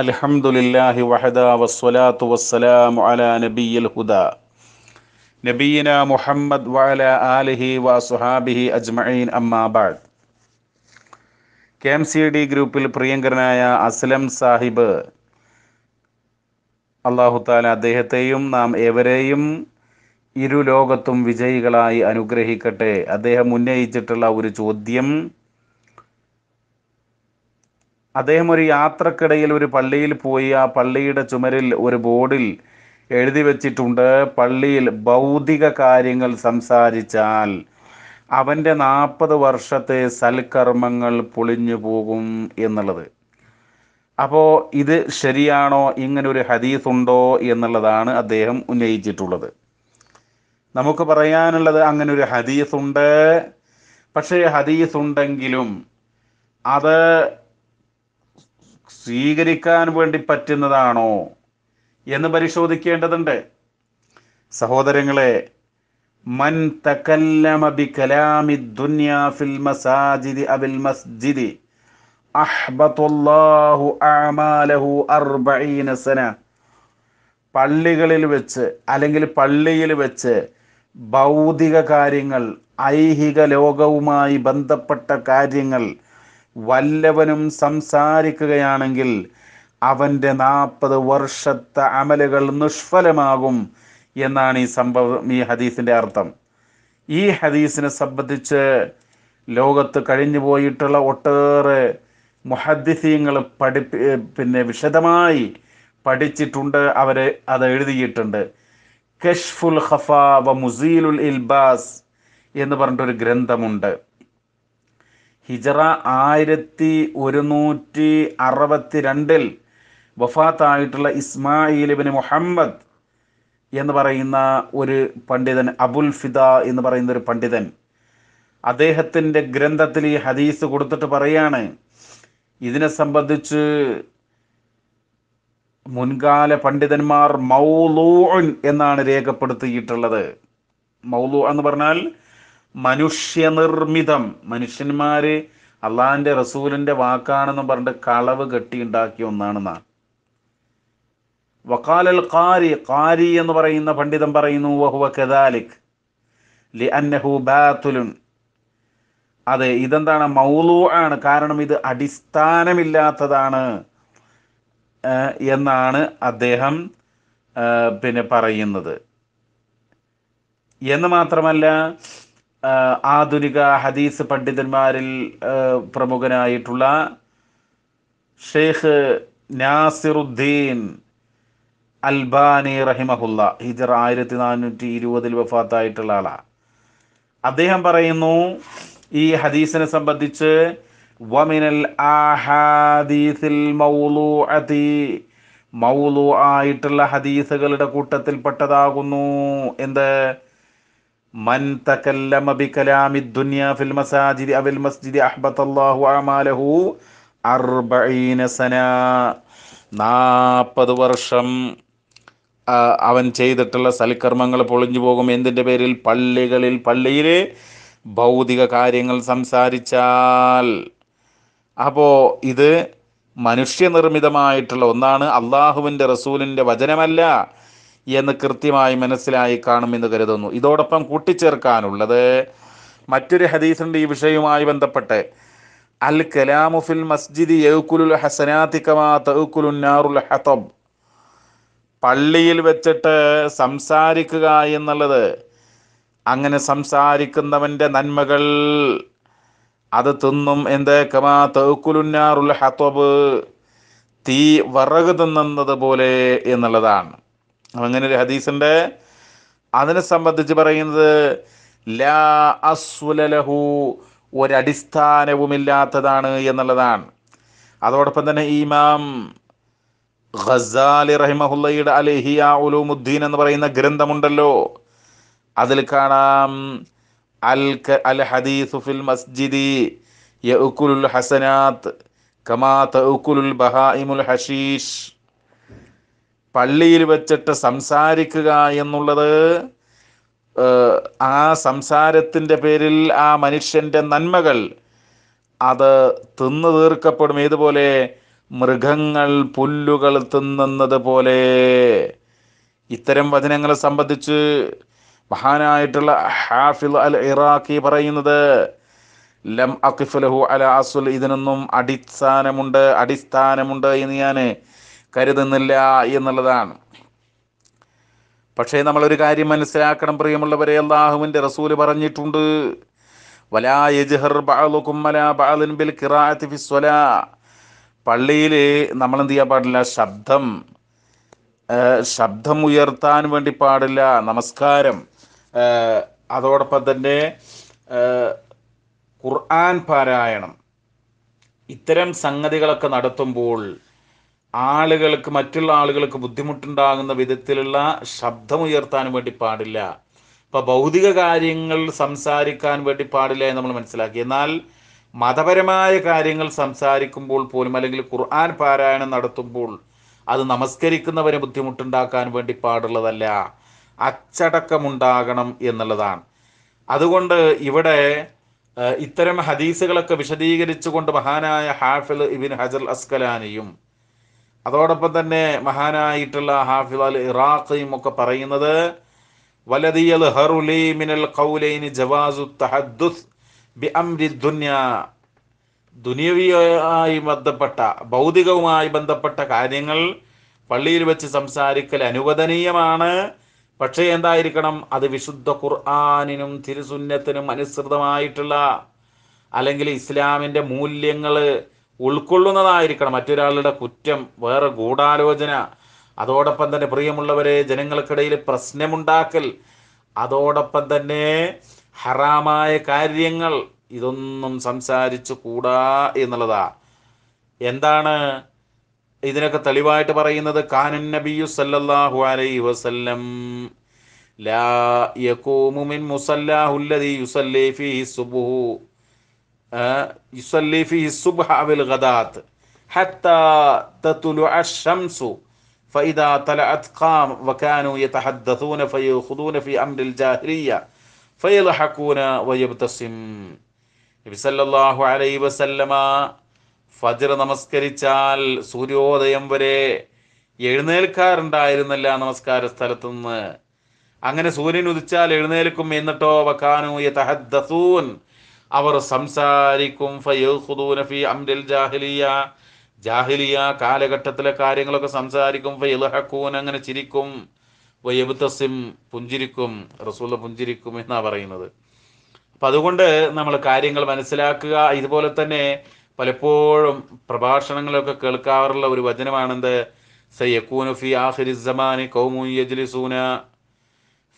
അൽഹംദുലില്ലാഹി വഹദ വസ്സലാത്തു വസ്സലാം അല നബിയിൽ ഹുദ നബീന മുഹമ്മദ് വഅല ആലിഹി വസുഹാബിഹി അജ്മഈൻ അമ്മാബാദ് കെ എം സി ഡി ഗ്രൂപ്പിൽ പ്രിയങ്കരനായ അസ്ലം സാഹിബ് അള്ളാഹു താല അദ്ദേഹത്തെയും നാം ഏവരെയും ഇരു ലോകത്തും വിജയികളായി അനുഗ്രഹിക്കട്ടെ അദ്ദേഹം ഉന്നയിച്ചിട്ടുള്ള ഒരു ചോദ്യം അദ്ദേഹം ഒരു യാത്രക്കിടയിൽ ഒരു പള്ളിയിൽ പോയി ആ പള്ളിയുടെ ചുമരിൽ ഒരു ബോർഡിൽ എഴുതി വച്ചിട്ടുണ്ട് പള്ളിയിൽ ഭൗതിക കാര്യങ്ങൾ സംസാരിച്ചാൽ അവൻ്റെ നാൽപ്പത് വർഷത്തെ സൽക്കർമ്മങ്ങൾ പൊളിഞ്ഞു പോകും എന്നുള്ളത് അപ്പോൾ ഇത് ശരിയാണോ ഇങ്ങനെ ഒരു ഹദീസ് ഉണ്ടോ എന്നുള്ളതാണ് അദ്ദേഹം ഉന്നയിച്ചിട്ടുള്ളത് നമുക്ക് പറയാനുള്ളത് അങ്ങനെ ഒരു ഹദീസ് ഉണ്ട് പക്ഷേ ഹദീസ് ഉണ്ടെങ്കിലും അത് സ്വീകരിക്കാൻ വേണ്ടി പറ്റുന്നതാണോ എന്ന് പരിശോധിക്കേണ്ടതുണ്ട് സഹോദരങ്ങളെ മൻ തകല്ലമ ബി കലാമി ദുനിയ ഫിൽ മസാജിദി അബിൽ മസ്ജിദി അഹ്ബത്തുല്ലാഹു ആമാലഹു അർബഈന സന പള്ളികളിൽ വെച്ച് അല്ലെങ്കിൽ പള്ളിയിൽ വെച്ച് ഭൗതിക കാര്യങ്ങൾ ഐഹിക ലോകവുമായി ബന്ധപ്പെട്ട കാര്യങ്ങൾ വല്ലവനും സംസാരിക്കുകയാണെങ്കിൽ അവൻ്റെ നാൽപ്പത് വർഷത്തെ അമലുകൾ നിഷ്ഫലമാകും എന്നാണ് ഈ സംഭവം ഈ ഹദീസിൻ്റെ അർത്ഥം ഈ ഹദീസിനെ സംബന്ധിച്ച് ലോകത്ത് കഴിഞ്ഞു പോയിട്ടുള്ള ഒട്ടേറെ മുഹദ്ദിസീങ്ങൾ പഠി പിന്നെ വിശദമായി പഠിച്ചിട്ടുണ്ട് അവർ അത് എഴുതിയിട്ടുണ്ട് കഷ്ഫുൽ ഖഫ വ മുസീലുൽ ഇൽബാസ് എന്ന് പറഞ്ഞിട്ടൊരു ഗ്രന്ഥമുണ്ട് ഹിജറ ആയിരത്തി ഒരുന്നൂറ്റി അറുപത്തി രണ്ടിൽ വഫാത്തായിട്ടുള്ള ഇസ്മായിലിബിൻ മുഹമ്മദ് എന്ന് പറയുന്ന ഒരു പണ്ഡിതൻ അബുൽ ഫിദ എന്ന് പറയുന്ന ഒരു പണ്ഡിതൻ അദ്ദേഹത്തിൻ്റെ ഗ്രന്ഥത്തിൽ ഈ ഹദീസ് കൊടുത്തിട്ട് പറയാണ് ഇതിനെ സംബന്ധിച്ച് മുൻകാല പണ്ഡിതന്മാർ മൗലൂൺ എന്നാണ് രേഖപ്പെടുത്തിയിട്ടുള്ളത് മൗലു എന്ന് പറഞ്ഞാൽ മനുഷ്യനിർമ്മിതം മനുഷ്യന്മാര് അള്ളാഹിൻ്റെ റസൂലിന്റെ വാക്കാണെന്ന് പറഞ്ഞിട്ട് കളവ് കെട്ടിയുണ്ടാക്കിയ ഒന്നാണെന്നാണ് വക്കാലൽ ഖാരി ഖാരി എന്ന് പറയുന്ന പണ്ഡിതൻ പറയുന്നു വഹുവ കദാലിക് ലി അന്നഹു ബാത്തുലുൻ അതെ ഇതെന്താണ് മൗലു ആണ് കാരണം ഇത് അടിസ്ഥാനമില്ലാത്തതാണ് എന്നാണ് അദ്ദേഹം പിന്നെ പറയുന്നത് എന്ന് മാത്രമല്ല ആധുനിക ഹദീസ് പണ്ഡിതന്മാരിൽ പ്രമുഖനായിട്ടുള്ള ഷെയ്ഖ് നാസിറുദ്ദീൻ അൽബാനി റഹിമഹുല്ല ഹിജർ ആയിരത്തി നാനൂറ്റി ഇരുപതിൽ വഫാത്തായിട്ടുള്ള ആളാണ് അദ്ദേഹം പറയുന്നു ഈ ഹദീസിനെ സംബന്ധിച്ച് വമിനൽ ആഹാദീസിൽ മൗലു അതി മൗലു ആയിട്ടുള്ള ഹദീസുകളുടെ കൂട്ടത്തിൽപ്പെട്ടതാകുന്നു എന്ത് മൻ തകല്ലമ ഫിൽ അവൽ മസ്ജിദി അമാലഹു സന വർഷം അവൻ ചെയ്തിട്ടുള്ള സൽക്കർമ്മങ്ങൾ പൊളിഞ്ഞു പോകും എന്തിൻ്റെ പേരിൽ പള്ളികളിൽ പള്ളിയിൽ ഭൗതിക കാര്യങ്ങൾ സംസാരിച്ചാൽ അപ്പോൾ ഇത് മനുഷ്യനിർമ്മിതമായിട്ടുള്ള ഒന്നാണ് അള്ളാഹുവിൻ്റെ റസൂലിൻ്റെ വചനമല്ല എന്ന് കൃത്യമായി മനസ്സിലായി കാണുമെന്ന് കരുതുന്നു ഇതോടൊപ്പം കൂട്ടിച്ചേർക്കാനുള്ളത് മറ്റൊരു ഹദീസുണ്ട് ഈ വിഷയവുമായി ബന്ധപ്പെട്ട് അൽ കലാമു ഫിൽ മസ്ജിദ് കമാ ഹതബ് പള്ളിയിൽ വെച്ചിട്ട് സംസാരിക്കുക എന്നുള്ളത് അങ്ങനെ സംസാരിക്കുന്നവൻ്റെ നന്മകൾ അത് തിന്നും എന്ത് കമാ തൗക്കുലുന്നാറുൽ ഹതബ് തീ വിറക് തിന്നുന്നത് പോലെ എന്നുള്ളതാണ് അങ്ങനെ ഒരു ഹദീസുണ്ട് അതിനെ സംബന്ധിച്ച് പറയുന്നത് ലാ അസ്വലഹു ഒരടിസ്ഥാനവുമില്ലാത്തതാണ് എന്നുള്ളതാണ് അതോടൊപ്പം തന്നെ ഇമാം ഖസാലി റഹിമഹുല്ലയുടെ അലഹിയ ഉലൂമുദ്ദീൻ എന്ന് പറയുന്ന ഗ്രന്ഥമുണ്ടല്ലോ അതിൽ കാണാം അൽ അൽ ഹദീസു ഫിൽ മസ്ജിദി യഉക്കുലുൽ ഹസനാത്ത് കമാ ബഹാ ഇമുൽ ഹഷീഷ് പള്ളിയിൽ വെച്ചിട്ട് സംസാരിക്കുക എന്നുള്ളത് ആ സംസാരത്തിൻ്റെ പേരിൽ ആ മനുഷ്യൻ്റെ നന്മകൾ അത് തിന്നു തീർക്കപ്പെടും ഏതുപോലെ മൃഗങ്ങൾ പുല്ലുകൾ തിന്നുന്നത് പോലെ ഇത്തരം വചനങ്ങളെ സംബന്ധിച്ച് മഹാനായിട്ടുള്ള ഹാഫിൽ അൽ ഇറാഖി പറയുന്നത് ലം അക്കിഫുലഹു അല അസുൽ ഇതിനൊന്നും അടിസ്ഥാനമുണ്ട് അടിസ്ഥാനമുണ്ട് എന്ന് ഞാൻ കരുതുന്നില്ല എന്നുള്ളതാണ് പക്ഷേ നമ്മളൊരു കാര്യം മനസ്സിലാക്കണം പ്രിയമുള്ളവരെ അള്ളാഹുവിൻ്റെ റസൂല് പറഞ്ഞിട്ടുണ്ട് പള്ളിയിൽ നമ്മൾ എന്ത് ചെയ്യാൻ പാടില്ല ശബ്ദം ശബ്ദം ഉയർത്താൻ വേണ്ടി പാടില്ല നമസ്കാരം അതോടൊപ്പം തന്നെ ഖുർആൻ പാരായണം ഇത്തരം സംഗതികളൊക്കെ നടത്തുമ്പോൾ ആളുകൾക്ക് മറ്റുള്ള ആളുകൾക്ക് ബുദ്ധിമുട്ടുണ്ടാകുന്ന വിധത്തിലുള്ള ശബ്ദമുയർത്താൻ വേണ്ടി പാടില്ല ഇപ്പൊ ഭൗതിക കാര്യങ്ങൾ സംസാരിക്കാൻ വേണ്ടി പാടില്ല എന്ന് നമ്മൾ മനസ്സിലാക്കി എന്നാൽ മതപരമായ കാര്യങ്ങൾ സംസാരിക്കുമ്പോൾ പോലും അല്ലെങ്കിൽ ഖുർആൻ പാരായണം നടത്തുമ്പോൾ അത് നമസ്കരിക്കുന്നവരെ ബുദ്ധിമുട്ടുണ്ടാക്കാൻ വേണ്ടി പാടുള്ളതല്ല അച്ചടക്കമുണ്ടാകണം എന്നുള്ളതാണ് അതുകൊണ്ട് ഇവിടെ ഇത്തരം ഹദീസുകളൊക്കെ വിശദീകരിച്ചുകൊണ്ട് മഹാനായ ഹാഫിൽ ഇബിൻ ഹജർ അസ്കലാനിയും അതോടൊപ്പം തന്നെ മഹാനായിട്ടുള്ള ഹാഫിദ് അൽ ഇറാഖയും ഒക്കെ പറയുന്നത് വലതിയൽ ഹറുലി മിനൽ ജവാസു തഹദ്ദുസ് ബി അംരി ദുന്യ ദുനിയവിയുമായി ബന്ധപ്പെട്ട ഭൗതികവുമായി ബന്ധപ്പെട്ട കാര്യങ്ങൾ പള്ളിയിൽ വെച്ച് സംസാരിക്കൽ അനുവദനീയമാണ് പക്ഷേ എന്തായിരിക്കണം അത് വിശുദ്ധ ഖുർആാനിനും തിരുസുന്നത്തിനും അനുസൃതമായിട്ടുള്ള അല്ലെങ്കിൽ ഇസ്ലാമിൻ്റെ മൂല്യങ്ങൾ ഉൾക്കൊള്ളുന്നതായിരിക്കണം മറ്റൊരാളുടെ കുറ്റം വേറെ ഗൂഢാലോചന അതോടൊപ്പം തന്നെ പ്രിയമുള്ളവരെ ജനങ്ങൾക്കിടയിൽ പ്രശ്നമുണ്ടാക്കൽ അതോടൊപ്പം തന്നെ ഹറാമായ കാര്യങ്ങൾ ഇതൊന്നും സംസാരിച്ചു കൂടാ എന്നുള്ളതാ എന്താണ് ഇതിനൊക്കെ തെളിവായിട്ട് പറയുന്നത് കാനു നബിയു സല്ലല്ലാഹു അലൈഹി വസല്ലം ലാ യകൂമു മിൻ മുസല്ലാഹുല്ലദീ യുസല്ലി ഫീഹി സുബ്ഹു يصلي فيه الصبح أو الغداة حتى تطلع الشمس فإذا طلعت قام وكانوا يتحدثون فيخوضون في أمر الجاهلية ഫയലഹക്കൂന വയബ്തസിം നബി സല്ലല്ലാഹു അലൈഹി വസല്ലമ ഫജ്ർ നമസ്കരിച്ചാൽ സൂര്യോദയം വരെ എഴുന്നേൽക്കാറുണ്ടായിരുന്നില്ല നമസ്കാര സ്ഥലത്തു നിന്ന് അങ്ങനെ സൂര്യൻ ഉദിച്ചാൽ എഴുന്നേൽക്കും എന്നിട്ടോ വക്കാനൂയ തഹദ്ദസൂൻ അവർ സംസാരിക്കും ഫി അംരിൽ ജാഹിലിയ ജാഹിലിയ കാലഘട്ടത്തിലെ കാര്യങ്ങളൊക്കെ സംസാരിക്കും ഫൈലഹക്കൂൻ അങ്ങനെ ചിരിക്കും വയ്യബുത്തസിം പുഞ്ചിരിക്കും റസൂല പുഞ്ചിരിക്കും എന്നാണ് പറയുന്നത് അപ്പം അതുകൊണ്ട് നമ്മൾ കാര്യങ്ങൾ മനസ്സിലാക്കുക ഇതുപോലെ തന്നെ പലപ്പോഴും പ്രഭാഷണങ്ങളൊക്കെ കേൾക്കാറുള്ള ഒരു വചനമാണെന്ത് സയ്യക്കൂനു ആഹിരി ആഖിരി സമാനി കൗമു യജ്ലിസൂന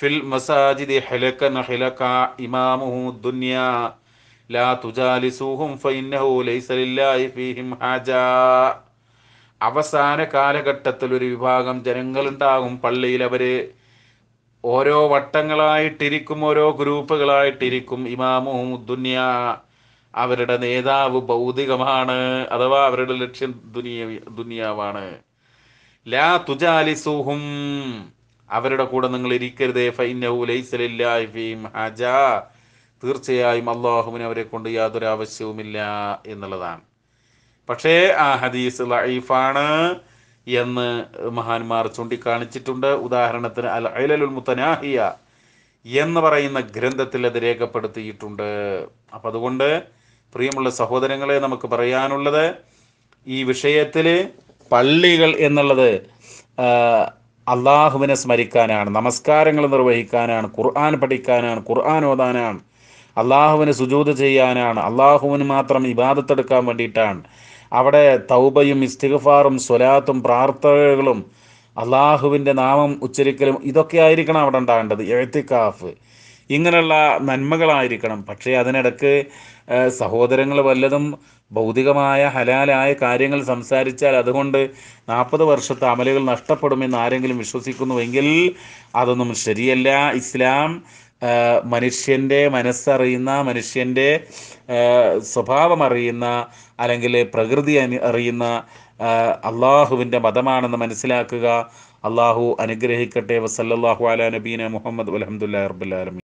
ഫിൽ മസാജിദി ഹെലക്ക ഹെലക്ക ഇമാമുഹു ദുനിയ ലാ തുജാലിസൂഹും ഫൈന്നഹു ലൈസ ലില്ലാഹി ഫീഹിം അവസാന കാലഘട്ടത്തിൽ ഒരു വിഭാഗം ജനങ്ങളുണ്ടാകും പള്ളിയിൽ അവര് ഓരോ വട്ടങ്ങളായിട്ടിരിക്കും ഓരോ ഗ്രൂപ്പുകളായിട്ടിരിക്കും ഇമാമും ദുന്യ അവരുടെ നേതാവ് ഭൗതികമാണ് അഥവാ അവരുടെ ലക്ഷ്യം ദുനിയ ദുനിയാവാണ് ലാ തുജാലിസൂഹും അവരുടെ കൂടെ നിങ്ങൾ ഇരിക്കരുതേ ഫൈനഹു ലൈസലില്ലാഹിം ഹജ തീർച്ചയായും അള്ളാഹുവിന് അവരെ കൊണ്ട് യാതൊരു ആവശ്യവുമില്ല എന്നുള്ളതാണ് പക്ഷേ ആ ഹദീസ് ലൈഫാണ് എന്ന് മഹാന്മാർ ചൂണ്ടിക്കാണിച്ചിട്ടുണ്ട് ഉദാഹരണത്തിന് അൽ അയലുൽ മുത്തനാഹിയ എന്ന് പറയുന്ന ഗ്രന്ഥത്തിൽ അത് രേഖപ്പെടുത്തിയിട്ടുണ്ട് അപ്പം അതുകൊണ്ട് പ്രിയമുള്ള സഹോദരങ്ങളെ നമുക്ക് പറയാനുള്ളത് ഈ വിഷയത്തിൽ പള്ളികൾ എന്നുള്ളത് അള്ളാഹുവിനെ സ്മരിക്കാനാണ് നമസ്കാരങ്ങൾ നിർവഹിക്കാനാണ് ഖുർആൻ പഠിക്കാനാണ് ഖുർആൻ ഓതാനാണ് അള്ളാഹുവിന് സുജൂത് ചെയ്യാനാണ് അള്ളാഹുവിന് മാത്രം ഇബാദത്തെടുക്കാൻ വേണ്ടിയിട്ടാണ് അവിടെ തൗബയും ഇസ്തിഗഫാറും സ്വലാത്തും പ്രാർത്ഥനകളും അള്ളാഹുവിൻ്റെ നാമം ഉച്ചരിക്കലും ഇതൊക്കെ ആയിരിക്കണം അവിടെ ഉണ്ടാകേണ്ടത് എഴുത്തിക്കാഫ് ഇങ്ങനെയുള്ള നന്മകളായിരിക്കണം പക്ഷേ അതിനിടക്ക് സഹോദരങ്ങൾ വല്ലതും ഭൗതികമായ ഹലാലായ കാര്യങ്ങൾ സംസാരിച്ചാൽ അതുകൊണ്ട് നാൽപ്പത് വർഷത്തെ അമലുകൾ നഷ്ടപ്പെടുമെന്ന് ആരെങ്കിലും വിശ്വസിക്കുന്നുവെങ്കിൽ അതൊന്നും ശരിയല്ല ഇസ്ലാം മനുഷ്യൻ്റെ മനസ്സറിയുന്ന മനുഷ്യൻ്റെ സ്വഭാവം അറിയുന്ന അല്ലെങ്കിൽ പ്രകൃതി അനു അറിയുന്ന അള്ളാഹുവിൻ്റെ മതമാണെന്ന് മനസ്സിലാക്കുക അള്ളാഹു അനുഗ്രഹിക്കട്ടെ വസല്ലാഹു അല നബീന മുഹമ്മദ് അലഹമുല്ലാ റബുലാലമി